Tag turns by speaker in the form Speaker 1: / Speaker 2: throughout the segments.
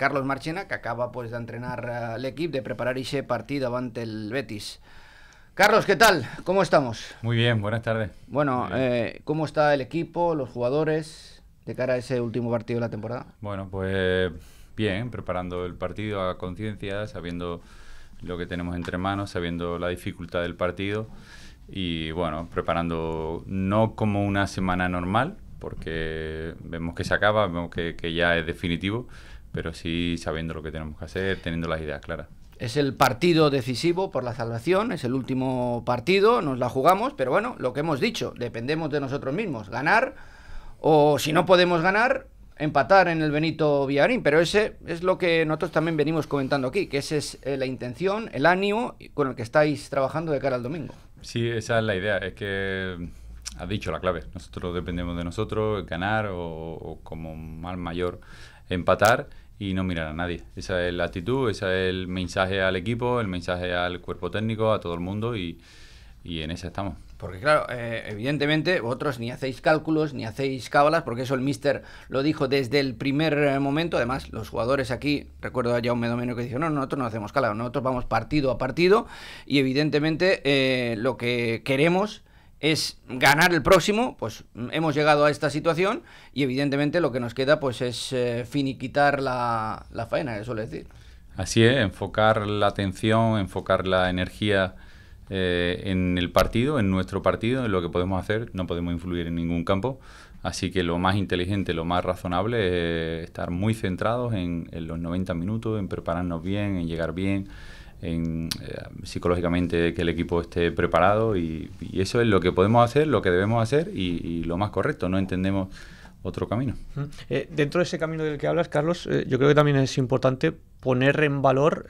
Speaker 1: Carlos Marchena, que acaba pues, de entrenar al equipo, de preparar ese partido ante el Betis. Carlos, ¿qué tal? ¿Cómo estamos?
Speaker 2: Muy bien, buenas tardes.
Speaker 1: Bueno, eh, ¿cómo está el equipo, los jugadores, de cara a ese último partido de la temporada?
Speaker 2: Bueno, pues bien, preparando el partido a conciencia, sabiendo lo que tenemos entre manos, sabiendo la dificultad del partido y bueno, preparando no como una semana normal, porque vemos que se acaba, vemos que ya es definitivo, pero sí sabiendo lo que tenemos que hacer, teniendo las ideas claras.
Speaker 1: Es el partido decisivo por la salvación, es el último partido, nos la jugamos, pero bueno, lo que hemos dicho, dependemos de nosotros mismos, ganar o si no podemos ganar, empatar en el Benito Villarín, pero ese es lo que nosotros también venimos comentando aquí, que esa es eh, la intención, el ánimo con el que estáis trabajando de cara al domingo.
Speaker 2: Sí, esa es la idea, es que ha dicho la clave. Nosotros dependemos de nosotros, ganar o, como mal mayor, empatar y no mirar a nadie. Esa es la actitud, ese es el mensaje al equipo, el mensaje al cuerpo técnico, a todo el mundo y, y en esa estamos.
Speaker 1: Porque claro, eh, evidentemente vosotros ni hacéis cálculos, ni hacéis cábalas, porque eso el mister lo dijo desde el primer eh, momento. Además, los jugadores aquí, recuerdo a Jaume Domeno que dijo, no, nosotros no hacemos cálculos... nosotros vamos partido a partido y evidentemente eh, lo que queremos es ganar el próximo, pues hemos llegado a esta situación y evidentemente lo que nos queda pues es eh, finiquitar la, faena, eso suele decir.
Speaker 2: Así es, enfocar la atención, enfocar la energía eh, en el partido, en nuestro partido, en lo que podemos hacer, no podemos influir en ningún campo, así que lo más inteligente, lo más razonable es estar muy centrados en, en los 90 minutos, en prepararnos bien, en llegar bien, eh, psicológicamente que el equipo esté preparado y, eso es lo que podemos hacer, lo que debemos hacer y, lo más correcto. No entendemos otro camino.
Speaker 3: Eh, dentro de ese camino del que hablas, Carlos, eh, yo creo que también es importante poner en valor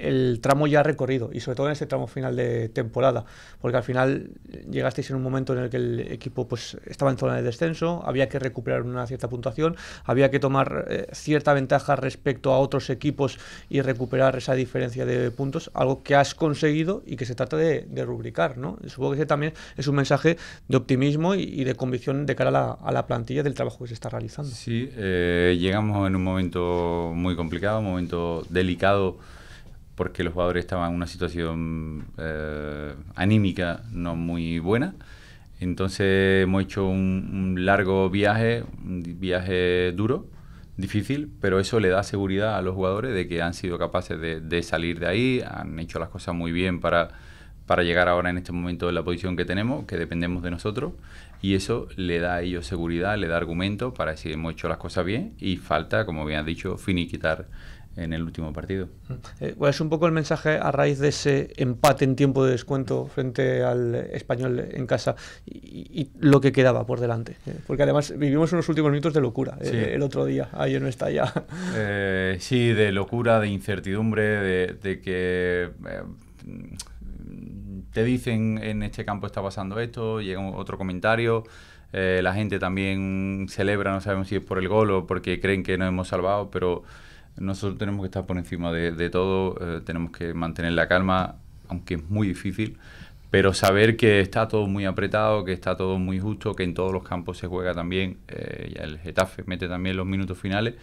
Speaker 3: el tramo ya recorrido y sobre todo en este tramo final de temporada, porque al final llegasteis en un momento en el que el equipo pues estaba en zona de descenso, había que recuperar una cierta puntuación, había que tomar eh, cierta ventaja respecto a otros equipos y recuperar esa diferencia de puntos, algo que has conseguido y que se trata de, rubricar, ¿no? Supongo que ese también es un mensaje de optimismo y, de convicción de cara a la, plantilla del trabajo que se está realizando.
Speaker 2: Sí, eh, llegamos en un momento muy complicado, un momento delicado porque los jugadores estaban en una situación eh, anímica no muy buena. Entonces hemos hecho un, largo viaje, un viaje duro, difícil, pero eso le da seguridad a los jugadores de que han sido capaces de, salir de ahí, han hecho las cosas muy bien para, para llegar ahora en este momento de la posición que tenemos, que dependemos de nosotros, y eso le da a ellos seguridad, le da argumento para decir hemos hecho las cosas bien y falta, como bien has dicho, finiquitar en el último partido.
Speaker 3: ¿Cuál mm. eh, es un poco el mensaje a raíz de ese empate en tiempo de descuento frente al español en casa y, lo que quedaba por delante. Eh, porque además vivimos unos últimos minutos de locura eh, el otro día, ayer no está
Speaker 2: ya. sí, de locura, de incertidumbre, de, de que te dicen en este campo está pasando esto, llega otro comentario. la gente también celebra, no sabemos si es por el gol o porque creen que nos hemos salvado, pero nosotros tenemos que estar por encima de, todo, eh, tenemos que mantener la calma, aunque es muy difícil, pero saber que está todo muy apretado, que está todo muy justo, que en todos los campos se juega también, eh, el Getafe mete también los minutos finales.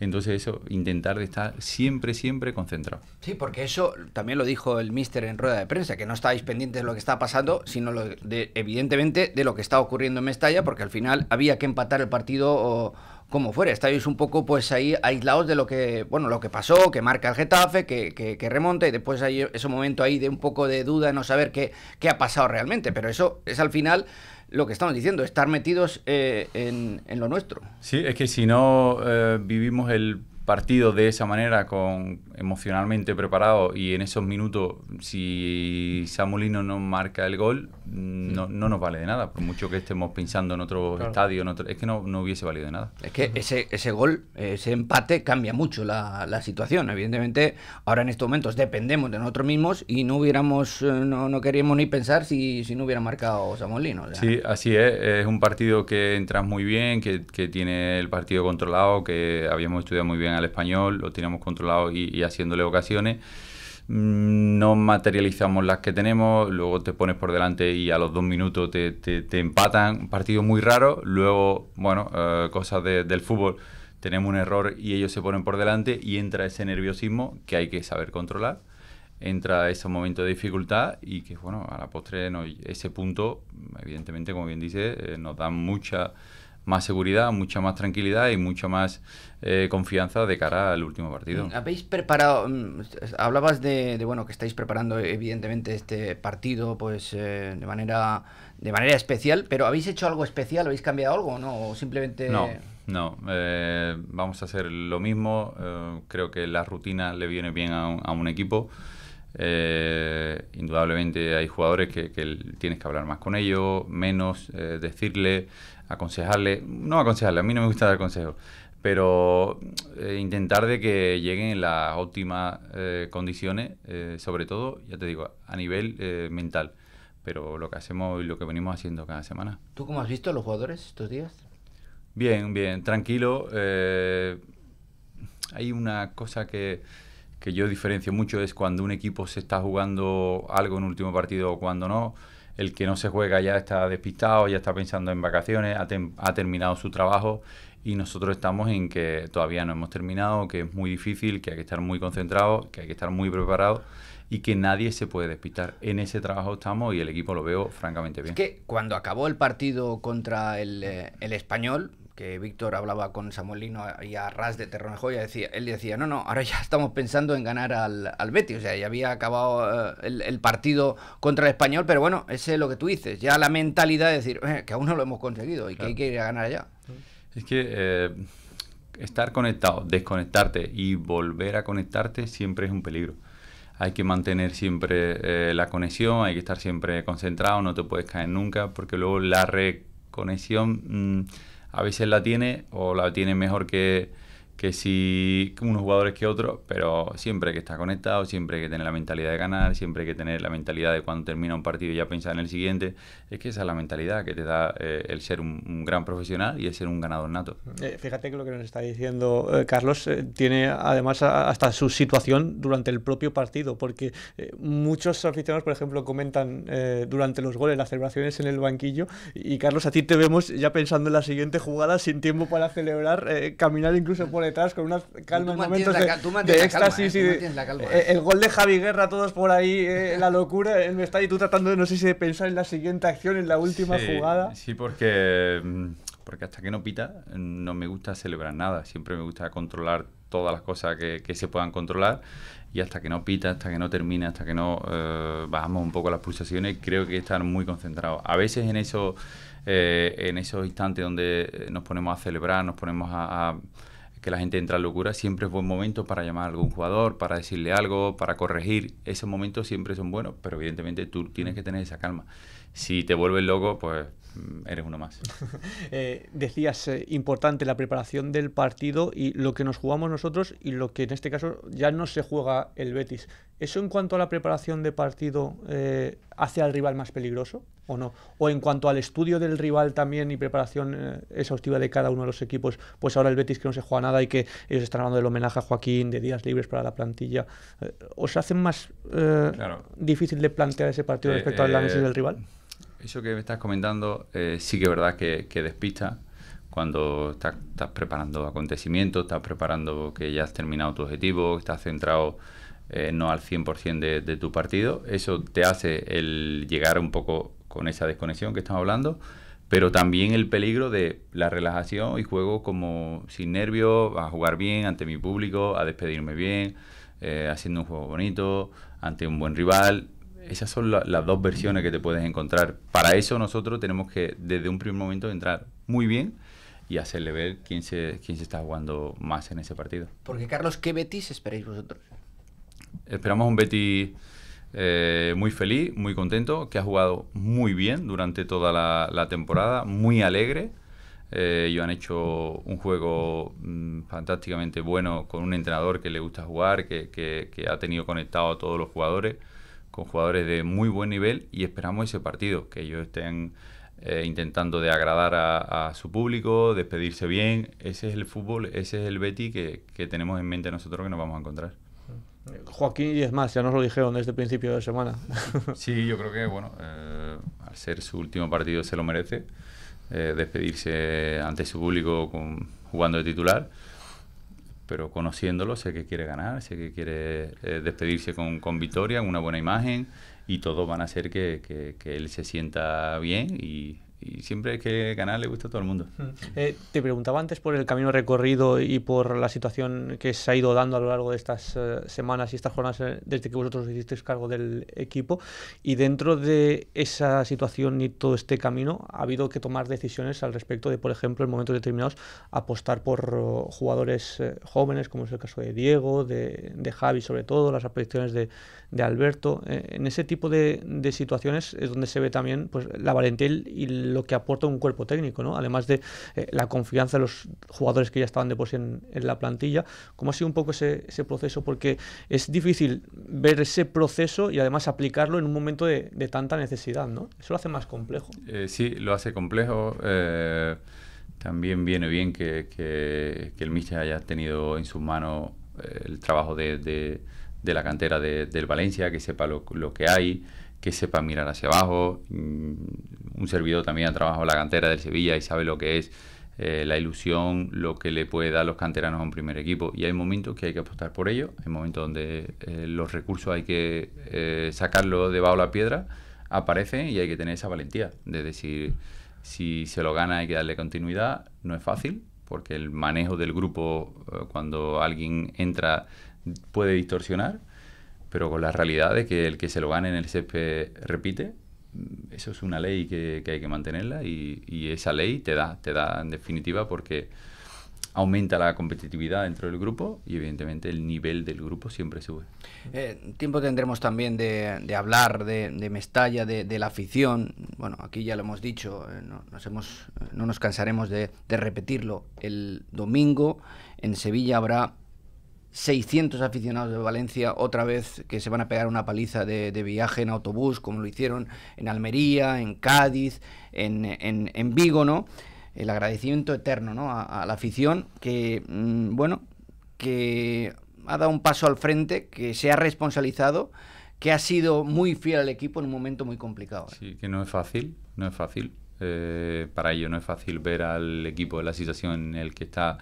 Speaker 2: Entonces eso, intentar de estar siempre, siempre concentrado.
Speaker 1: Sí, porque eso también lo dijo el míster en rueda de prensa, que no estáis pendientes de lo que está pasando, sino de, evidentemente de lo que está ocurriendo en Mestalla, porque al final había que empatar el partido o como fuera. Estáis un poco pues ahí aislados de lo que, bueno, lo que pasó, que marca el Getafe, que, remonta y después hay ese momento ahí de un poco de duda, no saber qué, ha pasado realmente. Pero eso es al final lo que estamos diciendo, estar metidos eh, en, lo nuestro.
Speaker 2: Sí, es que si no eh, vivimos el partido de esa manera, con emocionalmente preparado y en esos minutos, si Samolino no marca el gol, Hmm. no, nos vale de nada, por mucho que estemos pensando en otro estadio, es que no, hubiese valido de nada. Es que ese, ese gol, ese empate cambia mucho
Speaker 1: la, situación. Evidentemente, ahora en estos momentos dependemos de nosotros mismos y no hubiéramos, eh, no, queríamos ni pensar si, no hubiera marcado Samolino.
Speaker 2: Sí, así es, es un partido que entras muy bien, que, tiene el partido controlado, que habíamos estudiado muy bien al español, lo teníamos controlado y, y haciéndole ocasiones. Mm, no materializamos las que tenemos, luego te pones por delante y a los dos minutos te, empatan, un partido muy raro, luego, bueno, eh, cosas del fútbol, tenemos un error y ellos se ponen por delante y entra ese nerviosismo que hay que saber controlar, entra ese momento de dificultad y que, bueno, a la postre ese punto, evidentemente, como bien dice, eh, nos da mucha más seguridad, mucha más tranquilidad y mucha más eh, confianza de cara al último partido. Mm,
Speaker 1: ¿Habéis preparado, mm, hablabas de, bueno, que estáis preparando evidentemente este partido pues eh, de, manera, de manera especial, pero ¿habéis hecho algo especial? ¿Habéis cambiado algo no? simplemente...? No,
Speaker 2: no, eh, vamos a hacer lo mismo, creo que la rutina le viene bien a un, equipo. indudablemente hay jugadores que, tienes que hablar más con ellos, menos, decirle, aconsejarle, no aconsejarle, a mí no me gusta dar consejos, pero eh, intentar de que lleguen en las óptimas eh, condiciones, eh, sobre todo, ya te digo, a nivel mental. Pero lo que hacemos y lo que venimos haciendo cada semana.
Speaker 1: ¿Tú cómo has visto a los jugadores estos días?
Speaker 2: Bien, bien, tranquilo. hay una cosa que, que yo diferencio mucho, es cuando un equipo se está jugando algo en último partido o cuando no el que no se juega ya está despistado, ya está pensando en vacaciones, ha, terminado su trabajo y nosotros estamos en que todavía no hemos terminado, que es muy difícil, que hay que estar muy concentrado, que hay que estar muy preparado y que nadie se puede despistar. En ese trabajo estamos y el equipo lo veo francamente bien. Es que
Speaker 1: cuando acabó el partido contra el, eh, el español, que Víctor hablaba con Samuelino y a Ras de Terronejoya, decía, él decía, no, no, ahora ya estamos pensando en ganar al, al Betis, o sea, ya había acabado eh, el, partido contra el español, pero bueno, ese es lo que tú dices, ya la mentalidad de decir, eh, que aún no lo hemos conseguido y que hay que ir a ganar allá.
Speaker 2: Es que eh, estar conectado, desconectarte y volver a conectarte siempre es un peligro. Hay que mantener siempre la conexión, hay que estar siempre concentrado, no te puedes caer nunca, porque luego la reconexión... Mm, a veces la tiene o la tiene mejor que, que si unos jugadores que otros, pero siempre que estás conectado, siempre que tener la mentalidad de ganar, siempre que tener la mentalidad de cuando termina un partido y ya pensar en el siguiente. Es que esa es la mentalidad que te da eh, el ser un, gran profesional y el ser un ganador nato.
Speaker 3: Eh, fíjate que lo que nos está diciendo eh, Carlos tiene además hasta su situación durante el propio partido, porque muchos aficionados, por ejemplo, comentan durante los goles, las celebraciones en el banquillo, y Carlos, a ti te vemos ya pensando en la siguiente jugada sin tiempo para celebrar, caminar incluso por detrás con una calma momentos eh, de, éxtasis eh, el gol de Javi Guerra, todos por ahí, eh, la locura, él me está y tú tratando de, no sé si de pensar en la siguiente acción, en la última jugada.
Speaker 2: Sí, porque, mm, porque hasta que no pita no me gusta celebrar nada, siempre me gusta controlar todas las cosas que, se puedan controlar y hasta que no pita, hasta que no termina, hasta que no bajamos un poco las pulsaciones, creo que están muy concentrados. A veces en, eso, en esos instantes donde nos ponemos a celebrar, nos ponemos a que la gente entra en locura, siempre es buen momento para llamar a algún jugador, para decirle algo, para corregir. Esos momentos siempre son buenos, pero evidentemente tú tienes que tener esa calma si te vuelves loco, pues mm, eres uno más.
Speaker 3: Eh, decías, eh, importante la preparación del partido y lo que nos jugamos nosotros y lo que en este caso ya no se juega el Betis. ¿Eso en cuanto a la preparación de partido eh, hace al rival más peligroso o no? ¿O en cuanto al estudio del rival también y preparación eh, exhaustiva de cada uno de los equipos, pues ahora el Betis que no se juega nada y que ellos están hablando del homenaje a Joaquín, de días libres para la plantilla, ¿os hace más difícil de plantear ese partido respecto al análisis del rival?
Speaker 2: eso que me estás comentando eh, sí que es verdad que, despista cuando estás, preparando acontecimientos, estás preparando que ya has terminado tu objetivo, estás centrado eh, no al 100% de, de tu partido. Eso te hace el llegar un poco con esa desconexión que estamos hablando, pero también el peligro de la relajación y juego como sin nervios, a jugar bien ante mi público, a despedirme bien, eh, haciendo un juego bonito, ante un buen rival esas son las dos versiones que te puedes encontrar. Para eso nosotros tenemos que desde un primer momento entrar muy bien y hacerle ver quién se, quién se está jugando más en ese partido.
Speaker 1: Porque Carlos, ¿qué Betis esperáis vosotros?
Speaker 2: Esperamos un Betis eh, muy feliz, muy contento, que ha jugado muy bien durante toda la, temporada, muy alegre. Eh, ellos han hecho un juego mm, fantásticamente bueno con un entrenador que le gusta jugar, que ha tenido conectado a todos los jugadores con jugadores de muy buen nivel y esperamos ese partido, que ellos estén eh, intentando de agradar a, su público, despedirse bien. Ese es el fútbol, ese es el Betty que, tenemos en mente nosotros que nos vamos a encontrar.
Speaker 3: Eh, Joaquín y es más, ya nos lo dijeron desde el principio de semana. Sí,
Speaker 2: yo creo que, bueno, eh, al ser su último partido se lo merece. despedirse ante su público con, jugando de titular pero conociéndolo sé que quiere ganar, sé que quiere eh, despedirse con, con victoria, una buena imagen y todo van a hacer que, que, que él se sienta bien y, y siempre que ganar le gusta a todo el mundo.
Speaker 3: Mm. Eh, te preguntaba antes por el camino recorrido y por la situación que se ha ido dando a lo largo de estas eh, semanas y estas jornadas eh, desde que vosotros hicisteis cargo del equipo. Y dentro de esa situación y todo este camino, ha habido que tomar decisiones al respecto de, por ejemplo, en momentos determinados, apostar por jugadores jóvenes, como es el caso de Diego, de, de Javi, sobre todo, las apariciones de, de Alberto. en ese tipo de, de, situaciones es donde se ve también pues, la valentía y la lo que aporta un cuerpo técnico, ¿no? además de eh, la confianza de los jugadores que ya estaban de por sí en, la plantilla. ¿Cómo ha sido un poco ese, proceso? Porque es difícil ver ese proceso y además aplicarlo en un momento de, tanta necesidad, ¿no? Eso lo hace más complejo.
Speaker 2: Eh, sí, lo hace complejo. Eh, también viene bien que, el Michel haya tenido en sus manos el trabajo de, la cantera del Valencia, que sepa lo, lo que hay que sepa mirar hacia abajo. Mm, un servidor también ha trabajado en la cantera del Sevilla y sabe lo que es eh, la ilusión, lo que le puede dar los canteranos a un primer equipo. Y hay momentos que hay que apostar por ello, hay momentos donde eh, los recursos hay que eh, sacarlo sacarlos debajo de la piedra, aparecen y hay que tener esa valentía de decir, si se lo gana hay que darle continuidad, no es fácil, porque el manejo del grupo cuando alguien entra puede distorsionar pero con la realidad de que el que se lo gane en el césped repite. Eso es una ley que, hay que mantenerla y, esa ley te da, te da en definitiva porque aumenta la competitividad dentro del grupo y evidentemente el nivel del grupo siempre sube.
Speaker 1: Eh, tiempo tendremos también de, hablar de, Mestalla, de, la afición. Bueno, aquí ya lo hemos dicho, eh, no, nos hemos,
Speaker 2: eh, no nos cansaremos
Speaker 1: de, repetirlo. El domingo en Sevilla habrá 600 aficionados de Valencia otra vez que se van a pegar una paliza de, viaje en autobús, como lo hicieron en Almería, en Cádiz, en, en, Vigo, ¿no? El agradecimiento eterno, A, la afición que, mm, bueno, que ha dado un paso al frente, que se ha responsabilizado, que ha sido muy fiel al equipo en un momento muy complicado. ¿eh?
Speaker 2: Sí, que no es fácil, no es fácil. Eh, para ello no es fácil ver al equipo en la situación en el que está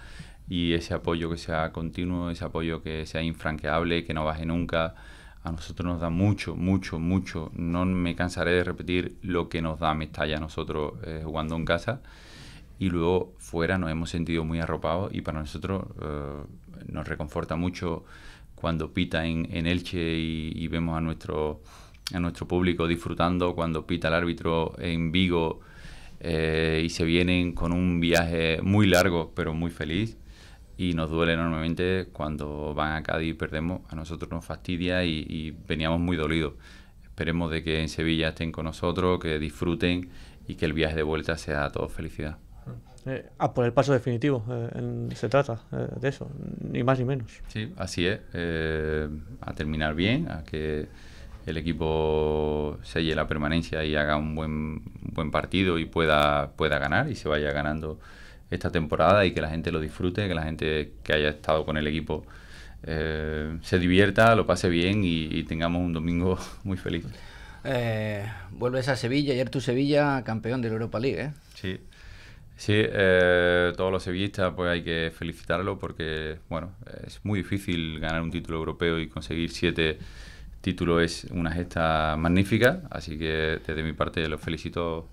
Speaker 2: y ese apoyo que sea continuo, ese apoyo que sea infranqueable, que no baje nunca, a nosotros nos da mucho, mucho, mucho. No me cansaré de repetir lo que nos da Mestalla ya nosotros eh, jugando en casa. Y luego fuera nos hemos sentido muy arropados y para nosotros eh, nos reconforta mucho cuando pita en, Elche y, vemos a nuestro, a nuestro público disfrutando, cuando pita el árbitro en Vigo eh, y se vienen con un viaje muy largo pero muy feliz y nos duele enormemente cuando van a Cádiz y perdemos, a nosotros nos fastidia y, veníamos muy dolidos. Esperemos de que en Sevilla estén con nosotros, que disfruten y que el viaje de vuelta sea todo felicidad.
Speaker 3: Eh, a ah, por el paso definitivo, eh, se trata eh, de eso, ni más ni menos.
Speaker 2: Sí, así es, a terminar bien, a que el equipo selle la permanencia y haga un buen, buen partido y pueda, pueda ganar y se vaya ganando esta temporada y que la gente lo disfrute, que la gente que haya estado con el equipo eh, se divierta, lo pase bien y, tengamos un domingo muy feliz.
Speaker 1: Eh, vuelves a Sevilla, ayer tu Sevilla campeón de la Europa League. ¿eh?
Speaker 2: Sí, sí eh, todos los sevillistas pues hay que felicitarlo porque bueno, es muy difícil ganar un título europeo y conseguir siete títulos es una gesta magnífica, así que desde mi parte los felicito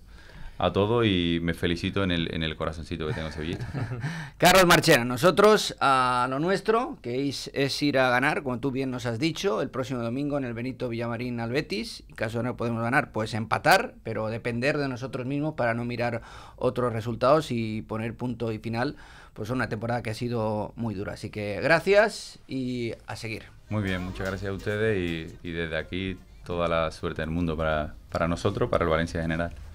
Speaker 2: a todo y me felicito en el, corazoncito que tengo Sevilla.
Speaker 1: Carlos Marchena, nosotros a ah, lo nuestro, que es, es, ir a ganar, como tú bien nos has dicho, el próximo domingo en el Benito Villamarín al Betis, en caso no podemos ganar, pues empatar, pero depender de nosotros mismos para no mirar otros resultados y poner punto y final, pues una temporada que ha sido muy dura. Así que gracias y a seguir.
Speaker 2: Muy bien, muchas gracias a ustedes y, desde aquí toda la suerte del mundo para, nosotros, para el Valencia general.